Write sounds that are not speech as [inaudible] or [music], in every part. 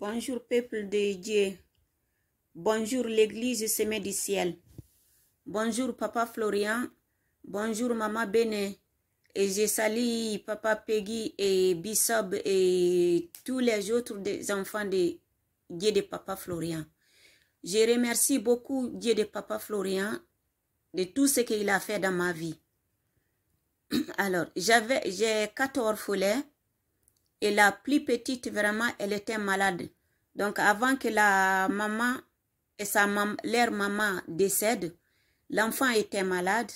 Bonjour peuple de Dieu. Bonjour l'église semée du ciel. Bonjour papa Florian. Bonjour maman Béné. Et je salue papa Peggy et Bissab et tous les autres des enfants de Dieu de papa Florian. Je remercie beaucoup Dieu de papa Florian de tout ce qu'il a fait dans ma vie. [clears throat] Alors, j'avais j'ai quatre orphelins et la plus petite, vraiment, elle était malade. Donc, avant que la maman et sa mère, leur maman décèdent, l'enfant était malade.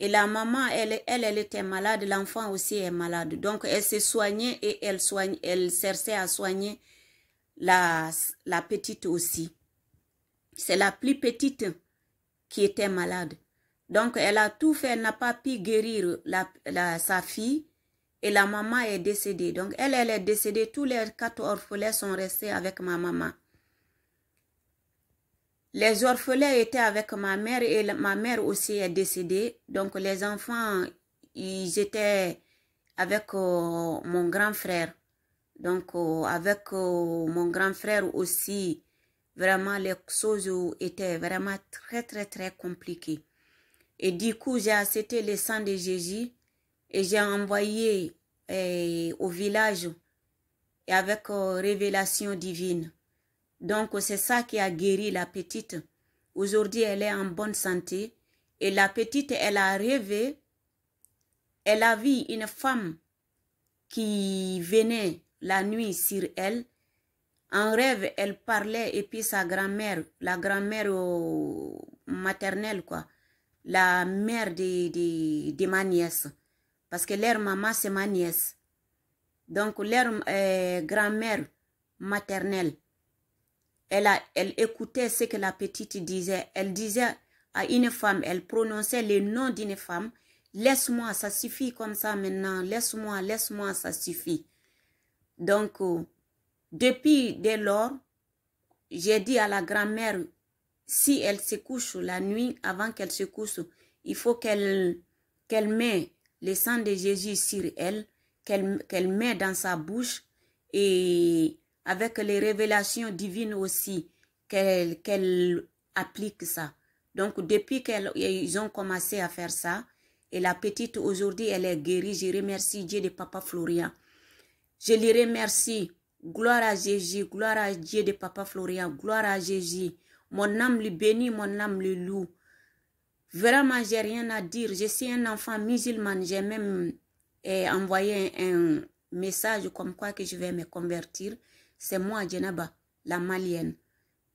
Et la maman, elle, elle, était malade, l'enfant aussi est malade. Donc, elle s'est soignée et elle, soigne, elle cherchait à soigner la, petite aussi. C'est la plus petite qui était malade. Donc, elle a tout fait, n'a pas pu guérir la, sa fille et la maman est décédée. Donc, elle, elle est décédée. Tous les quatre orphelins sont restés avec ma maman. Les orphelins étaient avec ma mère et ma mère aussi est décédée. Donc, les enfants, ils étaient avec euh, mon grand frère. Donc, euh, avec euh, mon grand frère aussi, vraiment, les choses étaient vraiment très, très, très compliquées. Et du coup, j'ai accepté le sang de Jésus et j'ai envoyé et au village et avec euh, révélation divine. Donc c'est ça qui a guéri la petite. Aujourd'hui, elle est en bonne santé et la petite, elle a rêvé, elle a vu une femme qui venait la nuit sur elle. En rêve, elle parlait et puis sa grand-mère, la grand-mère euh, maternelle, quoi, la mère de, de, de ma nièce, parce que leur maman, c'est ma nièce. Donc, leur euh, grand-mère maternelle, elle, a, elle écoutait ce que la petite disait. Elle disait à une femme, elle prononçait le nom d'une femme. Laisse-moi, ça suffit comme ça maintenant. Laisse-moi, laisse-moi, ça suffit. Donc, euh, depuis dès lors, j'ai dit à la grand-mère, si elle se couche la nuit, avant qu'elle se couche, il faut qu'elle qu'elle met le sang de Jésus sur elle, qu'elle met dans sa bouche et avec les révélations divines aussi, qu'elle applique ça. Donc, depuis qu'ils ont commencé à faire ça, et la petite aujourd'hui, elle est guérie. Je remercie Dieu de Papa Florian. Je lui remercie. Gloire à Jésus, gloire à Dieu de Papa Florian, gloire à Jésus. Mon âme lui bénit, mon âme le loue. Vraiment, j'ai rien à dire. Je suis un enfant musulman. J'ai même eh, envoyé un, message comme quoi que je vais me convertir. C'est moi, Djenaba, la malienne.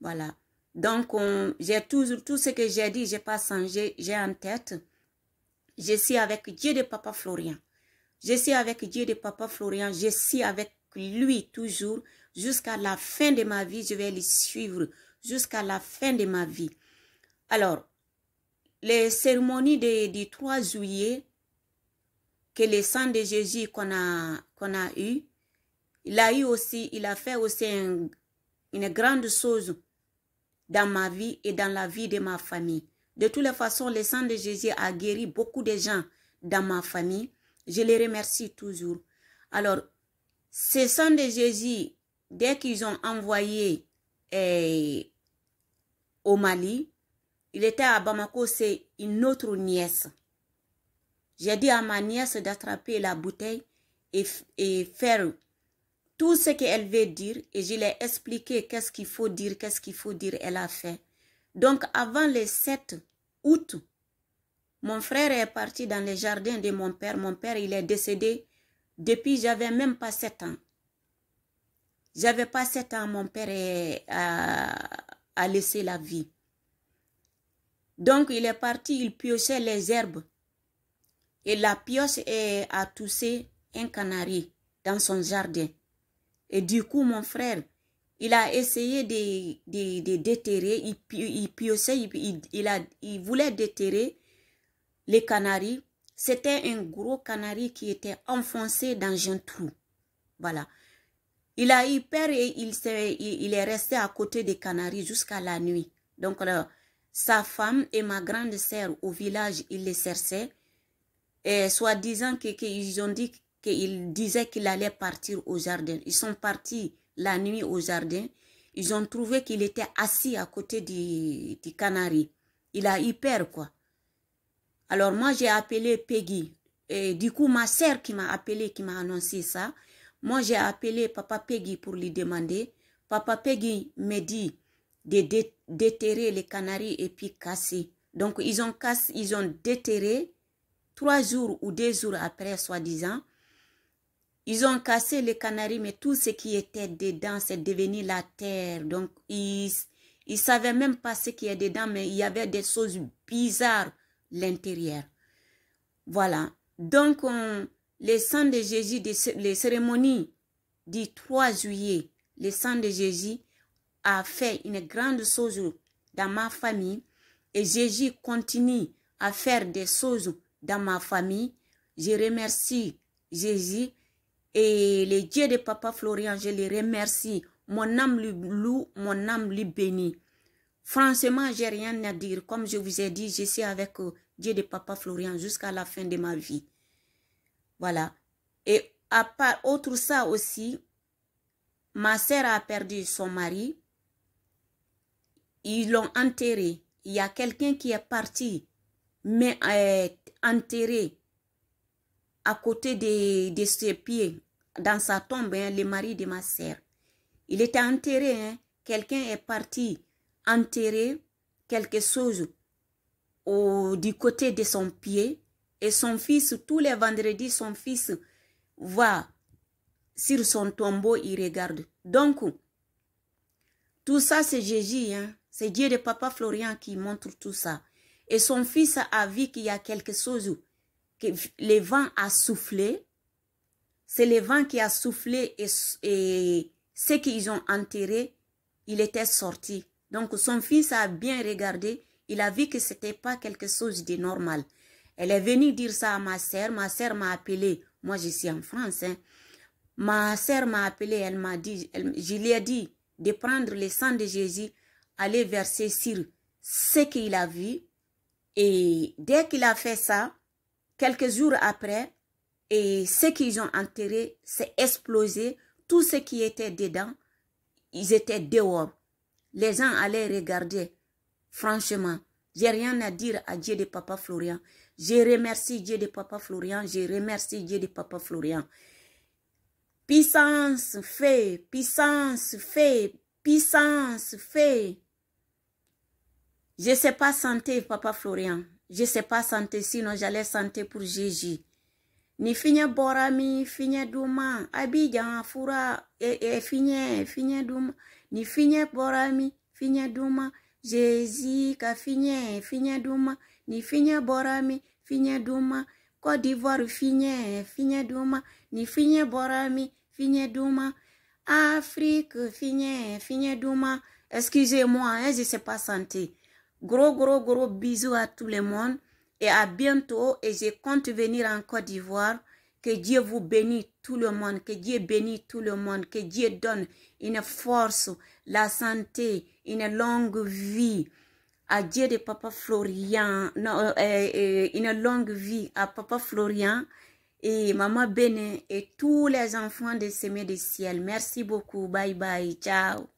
Voilà. Donc, j'ai toujours tout ce que j'ai dit, je n'ai pas changé, j'ai en tête. Je suis avec Dieu de Papa Florian. Je suis avec Dieu de Papa Florian. Je suis avec lui toujours. Jusqu'à la fin de ma vie, je vais le suivre. Jusqu'à la fin de ma vie. Alors, les cérémonies du 3 juillet, que le sang de Jésus qu'on a, qu'on a eu, il a eu aussi, il a fait aussi une grande chose dans ma vie et dans la vie de ma famille. De toutes les façons, le sang de Jésus a guéri beaucoup de gens dans ma famille. Je les remercie toujours. Alors, ce sang de Jésus, dès qu'ils ont envoyé eh, au Mali, il était à Bamako, c'est une autre nièce. J'ai dit à ma nièce d'attraper la bouteille et, faire tout ce qu'elle veut dire et je ai expliqué qu'est-ce qu'il faut dire, qu'est-ce qu'il faut dire, elle a fait. Donc avant le 7 août, mon frère est parti dans les jardins de mon père. Mon père, il est décédé depuis j'avais même pas 7 ans. J'avais pas 7 ans, mon père a laissé la vie. Donc il est parti, il piochait les herbes. Et la pioche a toussé un canari dans son jardin. Et du coup, mon frère, il a essayé de, déterrer, il, piochait, il, a, il voulait déterrer les canaris. C'était un gros canari qui était enfoncé dans un trou. Voilà. Il a eu peur et il, est, il est resté à côté des canaris jusqu'à la nuit. Donc, là, sa femme et ma grande sœur au village, ils les cerçaient. Et soi-disant qu'ils ont dit qu'il disait qu'il allait partir au jardin. Ils sont partis la nuit au jardin. Ils ont trouvé qu'il était assis à côté du, canari. Il a eu peur, quoi. Alors moi, j'ai appelé Peggy. Et du coup, ma sœur qui m'a appelé, qui m'a annoncé ça, moi, j'ai appelé Papa Peggy pour lui demander. Papa Peggy me dit, de déterrer les canaries et puis casser. Donc, ils ont, cassé, ils ont déterré trois jours ou deux jours après, soi-disant. Ils ont cassé les canaries, mais tout ce qui était dedans, c'est devenu la terre. Donc, ils ne savaient même pas ce qui est dedans, mais il y avait des choses bizarres l'intérieur. Voilà. Donc, on, les sang de Jésus, les cérémonies du 3 juillet, les sang de Jésus, a fait une grande chose dans ma famille et Jésus continue à faire des choses dans ma famille. Je remercie Jésus et les dieux de Papa Florian, je les remercie. Mon âme lui loue, mon âme lui bénit. Franchement, j'ai rien à dire. Comme je vous ai dit, je suis avec euh, Dieu de Papa Florian jusqu'à la fin de ma vie. Voilà. Et à part autre ça aussi, ma sœur a perdu son mari ils l'ont enterré. Il y a quelqu'un qui est parti, mais est euh, enterré à côté de, ses pieds, dans sa tombe, hein, le mari de ma sœur. Il était enterré, hein. quelqu'un est parti enterrer quelque chose au, du côté de son pied. Et son fils, tous les vendredis, son fils va sur son tombeau, il regarde. Donc, tout ça, c'est Jésus. Hein. C'est Dieu de Papa Florian qui montre tout ça. Et son fils a vu qu'il y a quelque chose que le vent a soufflé. C'est le vent qui a soufflé et, et ce qu'ils ont enterré, il était sorti. Donc son fils a bien regardé. Il a vu que ce n'était pas quelque chose de normal. Elle est venue dire ça à ma sœur. Ma sœur m'a appelé. Moi, je suis en France. Hein. Ma sœur m'a appelé. Elle m'a dit, elle, je lui ai dit de prendre le sang de Jésus aller verser sur ce qu'il a vu. Et dès qu'il a fait ça, quelques jours après, et ce qu'ils ont enterré s'est explosé. Tout ce qui était dedans, ils étaient dehors. Les gens allaient regarder. Franchement, j'ai rien à dire à Dieu de Papa Florian. Je remercie Dieu de Papa Florian. Je remercie Dieu de Papa Florian. Puissance fait, puissance fait, puissance fait. Je ne sais pas santé, papa Florian. Je ne sais pas santé, sinon j'allais santé pour Jésus. Ni finye Borami, mi, finye duma, abidjan fura, e, e finye, duma. Ni finye Borami, mi, Douma. Jésus ka finye, duma. Ni finye Borami, mi, Douma. duma, Côte d'Ivoire finye, finye duma. Ni finye Borami, mi, finye douma Afrique finye, finye Douma. Excusez-moi, hein, je ne sais pas santé. Gros, gros, gros bisous à tout le monde et à bientôt. Et je compte venir en Côte d'Ivoire. Que Dieu vous bénisse tout le monde, que Dieu bénisse tout le monde, que Dieu donne une force, la santé, une longue vie à Dieu de Papa Florian, euh, euh, euh, une longue vie à Papa Florian et Maman Bénin et tous les enfants de ces du Ciel. Merci beaucoup, bye bye, ciao.